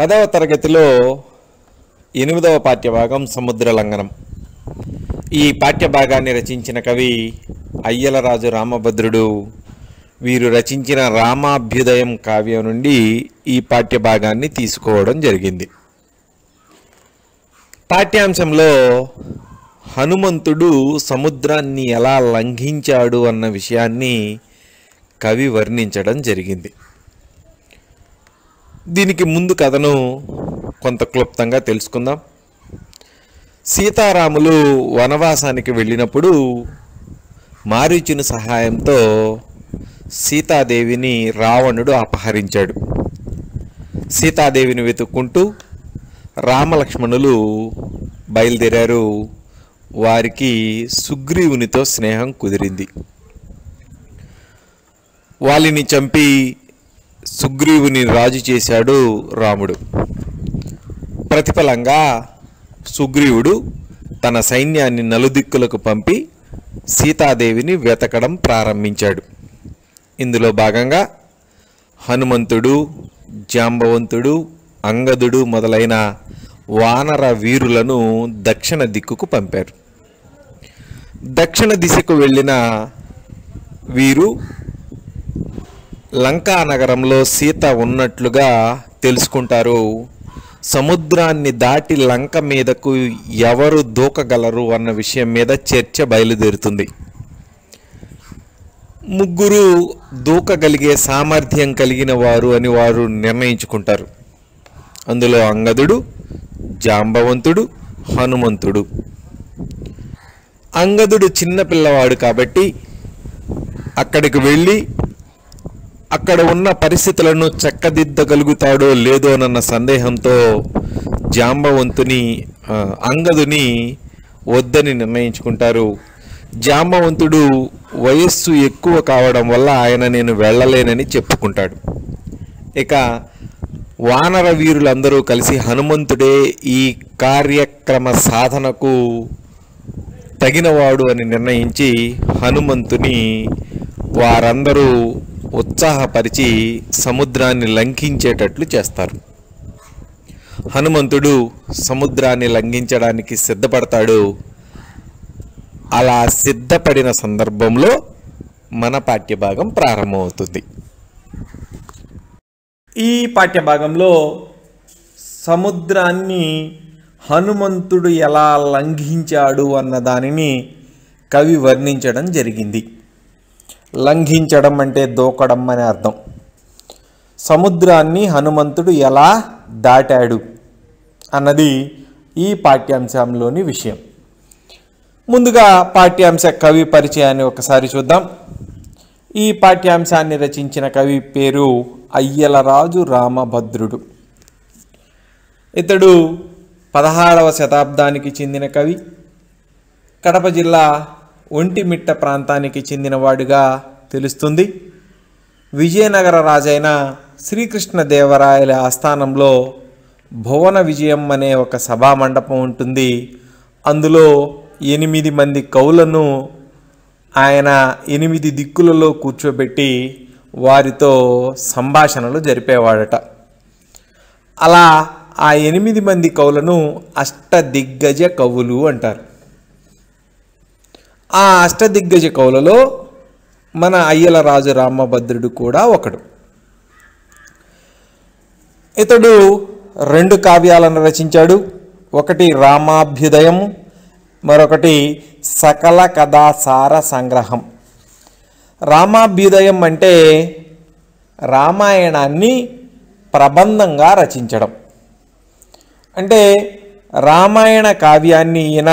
పదవ తరగతిలో ఎనిమిదవ పాఠ్యభాగం సముద్ర లంఘనం ఈ పాఠ్యభాగాన్ని రచించిన కవి అయ్యలరాజు రామభద్రుడు వీరు రచించిన రామాభ్యుదయం కావ్యం నుండి ఈ పాఠ్యభాగాన్ని తీసుకోవడం జరిగింది పాఠ్యాంశంలో హనుమంతుడు సముద్రాన్ని ఎలా లంఘించాడు అన్న విషయాన్ని కవి వర్ణించడం జరిగింది దీనికి ముందు కథను కొంత క్లుప్తంగా తెలుసుకుందాం సీతారాములు వనవాసానికి వెళ్ళినప్పుడు మారీచుని సహాయంతో సీతాదేవిని రావణుడు అపహరించాడు సీతాదేవిని వెతుక్కుంటూ రామలక్ష్మణులు బయలుదేరారు వారికి సుగ్రీవునితో స్నేహం కుదిరింది వాళ్ళని చంపి సుగ్రీవుని రాజు చేశాడు రాముడు ప్రతిఫలంగా సుగ్రీవుడు తన సైన్యాన్ని నలుదిక్కులకు పంపి సీతాదేవిని వెతకడం ప్రారంభించాడు ఇందులో భాగంగా హనుమంతుడు జాంబవంతుడు అంగదుడు మొదలైన వానర వీరులను దక్షిణ దిక్కుకు పంపారు దక్షిణ దిశకు వెళ్ళిన వీరు లంకా నగరంలో సీత ఉన్నట్లుగా తెలుసుకుంటారు సముద్రాన్ని దాటి లంక మీదకు ఎవరు దూకగలరు అన్న విషయం మీద చర్చ బయలుదేరుతుంది ముగ్గురు దూకగలిగే సామర్థ్యం కలిగిన వారు అని వారు నిర్ణయించుకుంటారు అందులో అంగదుడు జాంబవంతుడు హనుమంతుడు అంగదుడు చిన్నపిల్లవాడు కాబట్టి అక్కడికి వెళ్ళి అక్కడ ఉన్న పరిస్థితులను చక్కదిద్దగలుగుతాడో లేదో అన్న సందేహంతో జాంబవంతుని అంగదుని వద్దని నిర్ణయించుకుంటారు జాంబవంతుడు వయస్సు ఎక్కువ కావడం వల్ల ఆయన నేను వెళ్ళలేనని చెప్పుకుంటాడు ఇక వానర వీరులందరూ కలిసి హనుమంతుడే ఈ కార్యక్రమ సాధనకు తగినవాడు అని నిర్ణయించి హనుమంతుని వారందరూ ఉత్సాహపరిచి సముద్రాన్ని లంఘించేటట్లు చేస్తారు హనుమంతుడు సముద్రాన్ని లంఘించడానికి సిద్ధపడతాడు అలా సిద్ధపడిన సందర్భంలో మన పాఠ్యభాగం ప్రారంభమవుతుంది ఈ పాఠ్యభాగంలో సముద్రాన్ని హనుమంతుడు ఎలా లంఘించాడు అన్న దానిని కవి వర్ణించడం జరిగింది లంఘించడం అంటే దోకడం అని అర్థం సముద్రాన్ని హనుమంతుడు ఎలా దాటాడు అన్నది ఈ పాఠ్యాంశంలోని విషయం ముందుగా పాఠ్యాంశ కవి పరిచయాన్ని ఒకసారి చూద్దాం ఈ పాఠ్యాంశాన్ని రచించిన కవి పేరు అయ్యలరాజు రామభద్రుడు ఇతడు పదహారవ శతాబ్దానికి చెందిన కవి కడప జిల్లా ఒంటిమిట్ట ప్రాంతానికి చెందినవాడుగా తెలుస్తుంది విజయనగర రాజైన శ్రీకృష్ణదేవరాయల ఆస్థానంలో భువన విజయం అనే ఒక సభామండపం ఉంటుంది అందులో ఎనిమిది మంది కవులను ఆయన ఎనిమిది దిక్కులలో కూర్చోబెట్టి వారితో సంభాషణలు జరిపేవాడట అలా ఆ ఎనిమిది మంది కవులను అష్టదిగ్గజ కవులు అంటారు ఆ అష్టదిగ్గజ కవులలో మన అయ్యల రాజు రామభద్రుడు కూడా ఒకడు ఇతడు రెండు కావ్యాలను రచించాడు ఒకటి రామాభ్యుదయం మరొకటి సకల కథాసార సంగ్రహం రామాభ్యుదయం అంటే రామాయణాన్ని ప్రబంధంగా రచించడం అంటే రామాయణ కావ్యాన్ని ఈయన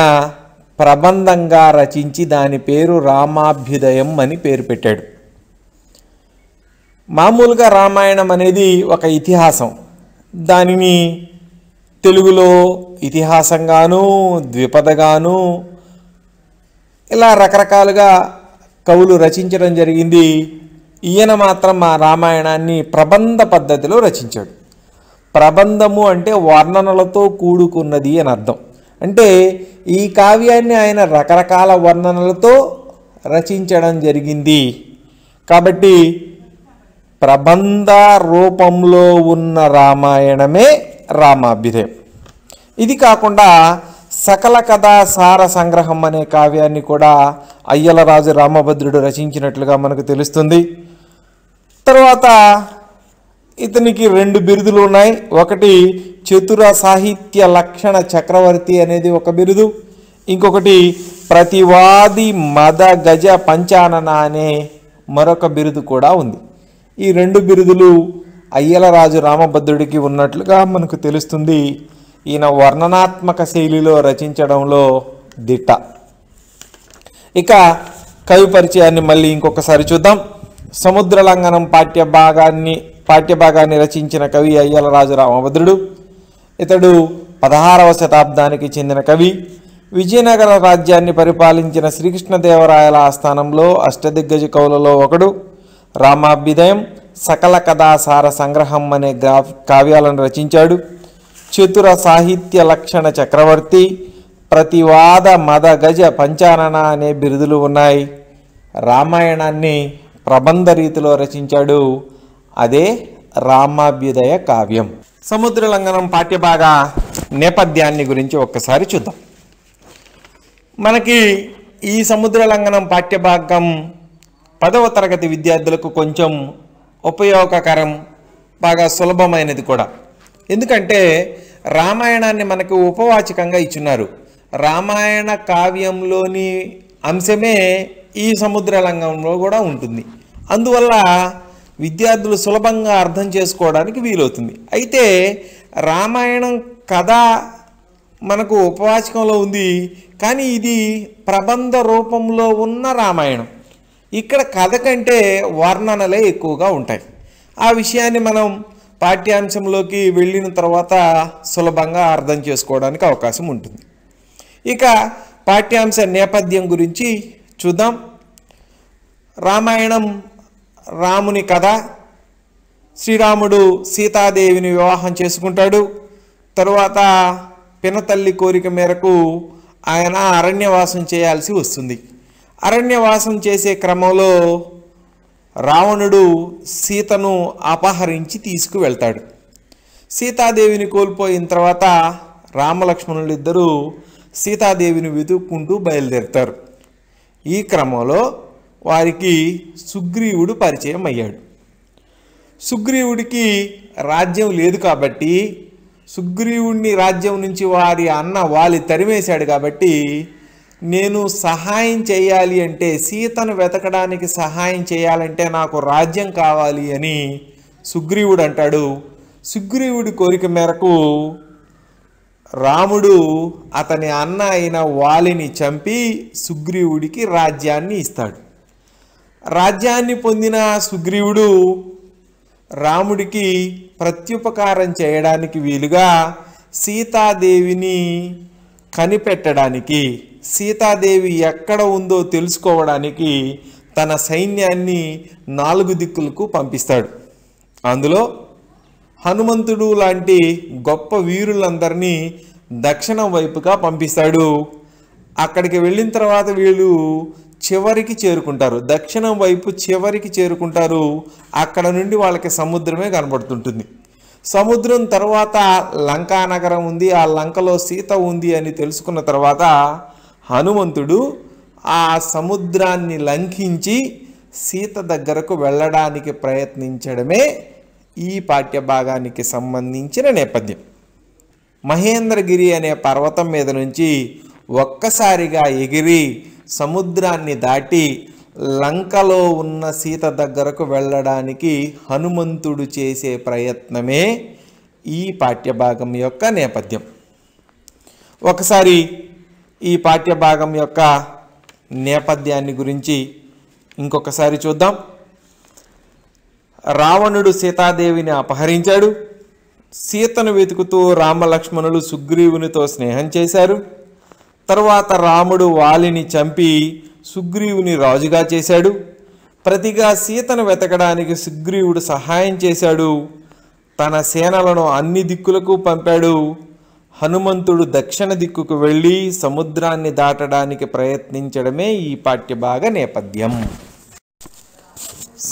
ప్రబంధంగా రచించి దాని పేరు రామాభ్యుదయం అని పేరు పెట్టాడు మామూలుగా రామాయణం అనేది ఒక ఇతిహాసం దానిని తెలుగులో ఇతిహాసంగాను ద్విపదగాను ఇలా రకరకాలుగా కవులు రచించడం జరిగింది ఈయన మాత్రం ఆ రామాయణాన్ని ప్రబంధ పద్ధతిలో రచించాడు ప్రబంధము అంటే వర్ణనలతో కూడుకున్నది అని అర్థం అంటే ఈ కావ్యాన్ని ఆయన రకరకాల వర్ణనలతో రచించడం జరిగింది కాబట్టి ప్రబంధ రూపంలో ఉన్న రామాయణమే రామాభిదేవ్ ఇది కాకుండా సకల కథా సార సంగ్రహం అనే కావ్యాన్ని కూడా అయ్యలరాజు రామభద్రుడు రచించినట్లుగా మనకు తెలుస్తుంది తర్వాత ఇతనికి రెండు బిరుదులు ఉన్నాయి ఒకటి చతుర సాహిత్య లక్షణ చక్రవర్తి అనేది ఒక బిరుదు ఇంకొకటి ప్రతివాది మద గజ పంచానన అనే మరొక బిరుదు కూడా ఉంది ఈ రెండు బిరుదులు అయ్యలరాజు రామభద్రుడికి ఉన్నట్లుగా మనకు తెలుస్తుంది ఈయన వర్ణనాత్మక శైలిలో రచించడంలో దిట్ట ఇక కవి పరిచయాన్ని మళ్ళీ ఇంకొకసారి చూద్దాం సముద్రలంగనం పాఠ్య భాగాన్ని పాఠ్యభాగాన్ని రచించిన కవి అయ్యల రాజు రామభద్రుడు ఇతడు పదహారవ శతాబ్దానికి చెందిన కవి విజయనగర రాజ్యాన్ని పరిపాలించిన శ్రీకృష్ణదేవరాయల ఆస్థానంలో అష్టదిగ్గజ కవులలో ఒకడు రామాభ్యుదయం సకల కథాసార సంగ్రహం అనే గ్రా కావ్యాలను రచించాడు చతుర సాహిత్య లక్షణ చక్రవర్తి ప్రతివాద మద గజ పంచానన అనే బిరుదులు ఉన్నాయి రామాయణాన్ని ప్రబంధ రీతిలో రచించాడు అదే రామాభ్యుదయ కావ్యం సముద్రలంఘనం పాఠ్యభాగ నేపథ్యాన్ని గురించి ఒక్కసారి చూద్దాం మనకి ఈ సముద్రలంఘనం పాఠ్యభాగం పదవ తరగతి విద్యార్థులకు కొంచెం ఉపయోగకరం బాగా సులభమైనది కూడా ఎందుకంటే రామాయణాన్ని మనకు ఉపవాచకంగా ఇచ్చున్నారు రామాయణ కావ్యంలోని అంశమే ఈ సముద్రలంఘంలో కూడా ఉంటుంది అందువల్ల విద్యార్థులు సులభంగా అర్థం చేసుకోవడానికి వీలవుతుంది అయితే రామాయణం కథ మనకు ఉపవాచకంలో ఉంది కానీ ఇది ప్రబంధ రూపంలో ఉన్న రామాయణం ఇక్కడ కథ కంటే వర్ణనలే ఎక్కువగా ఉంటాయి ఆ విషయాన్ని మనం పాఠ్యాంశంలోకి వెళ్ళిన తర్వాత సులభంగా అర్థం చేసుకోవడానికి అవకాశం ఉంటుంది ఇక పాఠ్యాంశ నేపథ్యం గురించి చూద్దాం రామాయణం రాముని కథ శ్రీరాముడు సీతాదేవిని వివాహం చేసుకుంటాడు తరువాత పినతల్లి కోరిక మేరకు ఆయన అరణ్యవాసం చేయాల్సి వస్తుంది అరణ్యవాసం చేసే క్రమంలో రావణుడు సీతను అపహరించి తీసుకువెళ్తాడు సీతాదేవిని కోల్పోయిన తర్వాత రామలక్ష్మణులిద్దరూ ఇద్దరూ సీతాదేవిని వెతుక్కుంటూ బయలుదేరుతారు ఈ క్రమంలో వారికి సుగ్రీవుడు పరిచయం అయ్యాడు సుగ్రీవుడికి రాజ్యం లేదు కాబట్టి సుగ్రీవుడిని రాజ్యం నుంచి వారి అన్న వాలి తరిమేశాడు కాబట్టి నేను సహాయం చేయాలి అంటే సీతను వెతకడానికి సహాయం చేయాలంటే నాకు రాజ్యం కావాలి అని సుగ్రీవుడు అంటాడు సుగ్రీవుడి కోరిక మేరకు రాముడు అతని అన్న అయిన వాలిని చంపి సుగ్రీవుడికి రాజ్యాన్ని ఇస్తాడు రాజ్యాన్ని పొందిన సుగ్రీవుడు రాముడికి ప్రత్యుపకారం చేయడానికి వీలుగా సీతాదేవిని కనిపెట్టడానికి సీతాదేవి ఎక్కడ ఉందో తెలుసుకోవడానికి తన సైన్యాన్ని నాలుగు దిక్కులకు పంపిస్తాడు అందులో హనుమంతుడు లాంటి గొప్ప వీరులందరినీ దక్షిణం వైపుగా పంపిస్తాడు అక్కడికి వెళ్ళిన తర్వాత వీళ్ళు చివరికి చేరుకుంటారు దక్షిణం వైపు చివరికి చేరుకుంటారు అక్కడ నుండి వాళ్ళకి సముద్రమే కనబడుతుంటుంది సముద్రం తర్వాత లంకా నగరం ఉంది ఆ లంకలో సీత ఉంది అని తెలుసుకున్న తర్వాత హనుమంతుడు ఆ సముద్రాన్ని లంఘించి సీత దగ్గరకు వెళ్ళడానికి ప్రయత్నించడమే ఈ పాఠ్యభాగానికి సంబంధించిన నేపథ్యం మహేంద్రగిరి అనే పర్వతం మీద నుంచి ఒక్కసారిగా ఎగిరి సముద్రాన్ని దాటి లంకలో ఉన్న సీత దగ్గరకు వెళ్ళడానికి హనుమంతుడు చేసే ప్రయత్నమే ఈ పాఠ్యభాగం యొక్క నేపథ్యం ఒకసారి ఈ పాఠ్యభాగం యొక్క నేపథ్యాన్ని గురించి ఇంకొకసారి చూద్దాం రావణుడు సీతాదేవిని అపహరించాడు సీతను వెతుకుతూ రామలక్ష్మణులు సుగ్రీవునితో స్నేహం చేశారు తరువాత రాముడు వాలిని చంపి సుగ్రీవుని రాజుగా చేశాడు ప్రతిగా సీతను వెతకడానికి సుగ్రీవుడు సహాయం చేశాడు తన సేనలను అన్ని దిక్కులకు పంపాడు హనుమంతుడు దక్షిణ దిక్కుకు వెళ్ళి సముద్రాన్ని దాటడానికి ప్రయత్నించడమే ఈ పాఠ్యభాగ నేపథ్యం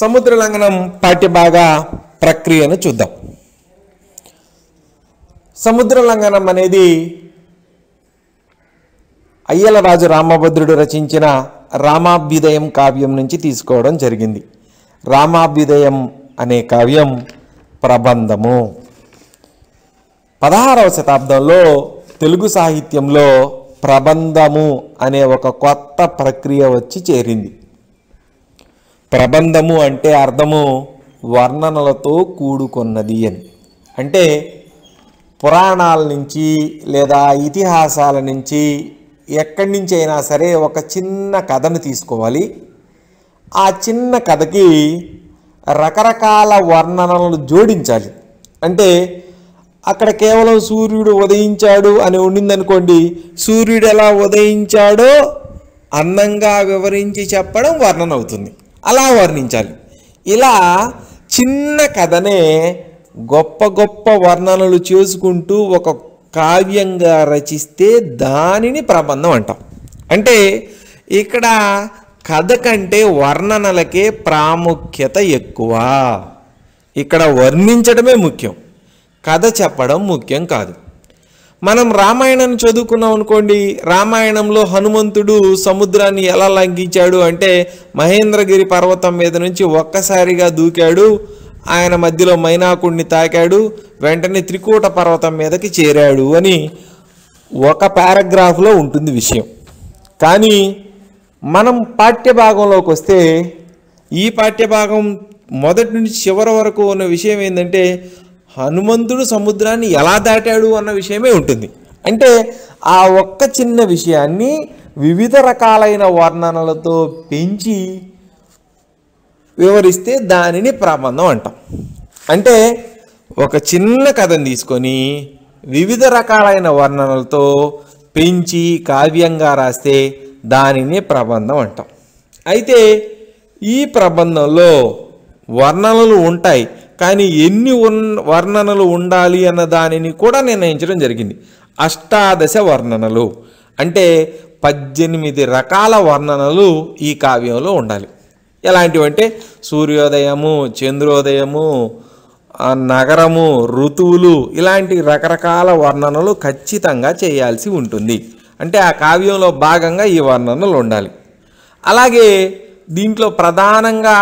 సముద్ర లంఘనం పాఠ్యభాగ ప్రక్రియను చూద్దాం సముద్ర లంఘనం అనేది అయ్యలరాజు రామభద్రుడు రచించిన రామాభ్యుదయం కావ్యం నుంచి తీసుకోవడం జరిగింది రామాభ్యుదయం అనే కావ్యం ప్రబంధము పదహారవ శతాబ్దంలో తెలుగు సాహిత్యంలో ప్రబంధము అనే ఒక కొత్త ప్రక్రియ వచ్చి చేరింది ప్రబంధము అంటే అర్థము వర్ణనలతో కూడుకున్నది అని అంటే పురాణాల నుంచి లేదా ఇతిహాసాల నుంచి ఎక్కడి నుంచి అయినా సరే ఒక చిన్న కథను తీసుకోవాలి ఆ చిన్న కథకి రకరకాల వర్ణనలను జోడించాలి అంటే అక్కడ కేవలం సూర్యుడు ఉదయించాడు అని ఉండిందనుకోండి సూర్యుడు ఎలా ఉదయించాడో అందంగా వివరించి చెప్పడం వర్ణన అవుతుంది అలా వర్ణించాలి ఇలా చిన్న కథనే గొప్ప గొప్ప వర్ణనలు చేసుకుంటూ ఒక కావ్యంగా రచిస్తే దానిని ప్రబంధం అంటాం అంటే ఇక్కడ కథ కంటే వర్ణనలకే ప్రాముఖ్యత ఎక్కువ ఇక్కడ వర్ణించడమే ముఖ్యం కథ చెప్పడం ముఖ్యం కాదు మనం రామాయణం చదువుకున్నాం అనుకోండి రామాయణంలో హనుమంతుడు సముద్రాన్ని ఎలా లంఘించాడు అంటే మహేంద్రగిరి పర్వతం మీద నుంచి ఒక్కసారిగా దూకాడు ఆయన మధ్యలో మైనాకుడిని తాకాడు వెంటనే త్రికూట పర్వతం మీదకి చేరాడు అని ఒక పారాగ్రాఫ్లో ఉంటుంది విషయం కానీ మనం పాఠ్యభాగంలోకి వస్తే ఈ పాఠ్యభాగం మొదటి నుంచి చివరి వరకు ఉన్న విషయం ఏంటంటే హనుమంతుడు సముద్రాన్ని ఎలా దాటాడు అన్న విషయమే ఉంటుంది అంటే ఆ ఒక్క చిన్న విషయాన్ని వివిధ రకాలైన వర్ణనలతో పెంచి వివరిస్తే దానిని ప్రబంధం అంటాం అంటే ఒక చిన్న కథను తీసుకొని వివిధ రకాలైన వర్ణనలతో పెంచి కావ్యంగా రాస్తే దానిని ప్రబంధం అంటాం అయితే ఈ ప్రబంధంలో వర్ణనలు ఉంటాయి కానీ ఎన్ని ఉన్ వర్ణనలు ఉండాలి అన్న దానిని కూడా నిర్ణయించడం జరిగింది అష్టాదశ వర్ణనలు అంటే పద్దెనిమిది రకాల వర్ణనలు ఈ కావ్యంలో ఉండాలి ఎలాంటివంటే సూర్యోదయము చంద్రోదయము నగరము ఋతువులు ఇలాంటి రకరకాల వర్ణనలు ఖచ్చితంగా చేయాల్సి ఉంటుంది అంటే ఆ కావ్యంలో భాగంగా ఈ వర్ణనలు ఉండాలి అలాగే దీంట్లో ప్రధానంగా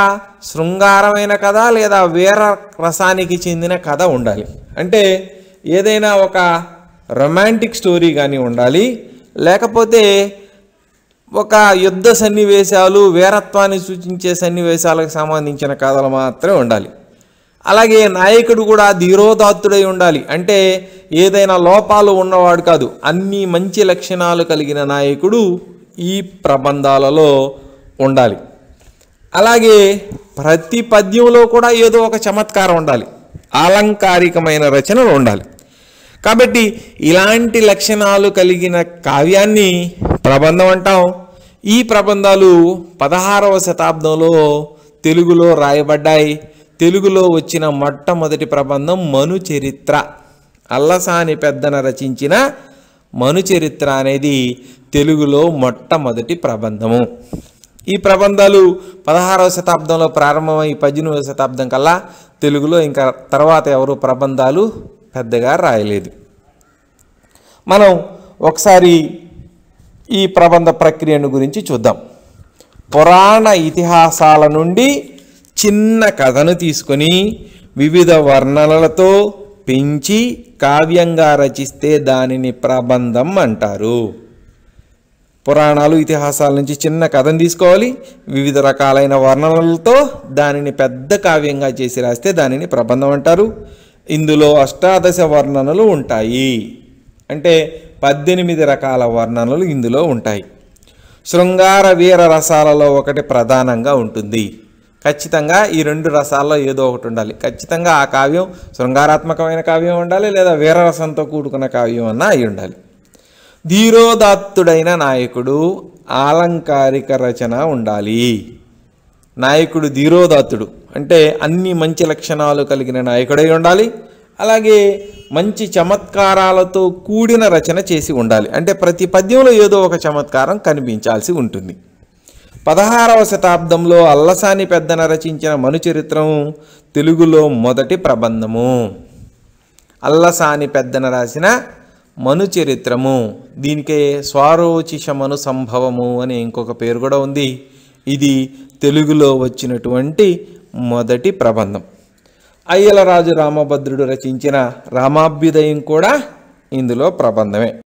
శృంగారమైన కథ లేదా వేర రసానికి చెందిన కథ ఉండాలి అంటే ఏదైనా ఒక రొమాంటిక్ స్టోరీ కానీ ఉండాలి లేకపోతే ఒక యుద్ధ సన్నివేశాలు వీరత్వాన్ని సూచించే సన్నివేశాలకు సంబంధించిన కథలు మాత్రమే ఉండాలి అలాగే నాయకుడు కూడా ధీరోదాత్తుడై ఉండాలి అంటే ఏదైనా లోపాలు ఉన్నవాడు కాదు అన్ని మంచి లక్షణాలు కలిగిన నాయకుడు ఈ ప్రబంధాలలో ఉండాలి అలాగే ప్రతి పద్యంలో కూడా ఏదో ఒక చమత్కారం ఉండాలి అలంకారికమైన రచనలు ఉండాలి కాబట్టి ఇలాంటి లక్షణాలు కలిగిన కావ్యాన్ని ప్రబంధం అంటాం ఈ ప్రబంధాలు పదహారవ శతాబ్దంలో తెలుగులో రాయబడ్డాయి తెలుగులో వచ్చిన మొట్టమొదటి ప్రబంధం మనుచరిత్ర అల్లసాని పెద్దన రచించిన మనుచరిత్ర అనేది తెలుగులో మొట్టమొదటి ప్రబంధము ఈ ప్రబంధాలు పదహారవ శతాబ్దంలో ప్రారంభమై పద్దెనిమిదవ శతాబ్దం కల్లా తెలుగులో ఇంకా తర్వాత ఎవరు ప్రబంధాలు పెద్దగా రాయలేదు మనం ఒకసారి ఈ ప్రబంధ ప్రక్రియను గురించి చూద్దాం పురాణ ఇతిహాసాల నుండి చిన్న కథను తీసుకొని వివిధ వర్ణనలతో పెంచి కావ్యంగా రచిస్తే దానిని ప్రబంధం అంటారు పురాణాలు ఇతిహాసాల నుంచి చిన్న కథను తీసుకోవాలి వివిధ రకాలైన వర్ణనలతో దానిని పెద్ద కావ్యంగా చేసి రాస్తే దానిని ప్రబంధం అంటారు ఇందులో అష్టాదశ వర్ణనలు ఉంటాయి అంటే పద్దెనిమిది రకాల వర్ణనలు ఇందులో ఉంటాయి శృంగార వీర రసాలలో ఒకటి ప్రధానంగా ఉంటుంది ఖచ్చితంగా ఈ రెండు రసాల్లో ఏదో ఒకటి ఉండాలి ఖచ్చితంగా ఆ కావ్యం శృంగారాత్మకమైన కావ్యం ఉండాలి లేదా వీరరసంతో కూడుకున్న కావ్యం అన్న అయి ఉండాలి ధీరోదాత్తుడైన నాయకుడు ఆలంకారిక రచన ఉండాలి నాయకుడు ధీరోదాత్తుడు అంటే అన్ని మంచి లక్షణాలు కలిగిన నాయకుడై ఉండాలి అలాగే మంచి చమత్కారాలతో కూడిన రచన చేసి ఉండాలి అంటే ప్రతి పద్యంలో ఏదో ఒక చమత్కారం కనిపించాల్సి ఉంటుంది పదహారవ శతాబ్దంలో అల్లసాని పెద్దన రచించిన మనుచరిత్రం తెలుగులో మొదటి ప్రబంధము అల్లసాని పెద్దన రాసిన మనుచరిత్రము దీనికే మను సంభవము అనే ఇంకొక పేరు కూడా ఉంది ఇది తెలుగులో వచ్చినటువంటి మొదటి ప్రబంధం అయ్యలరాజు రామభద్రుడు రచించిన రామాభ్యుదయం కూడా ఇందులో ప్రబంధమే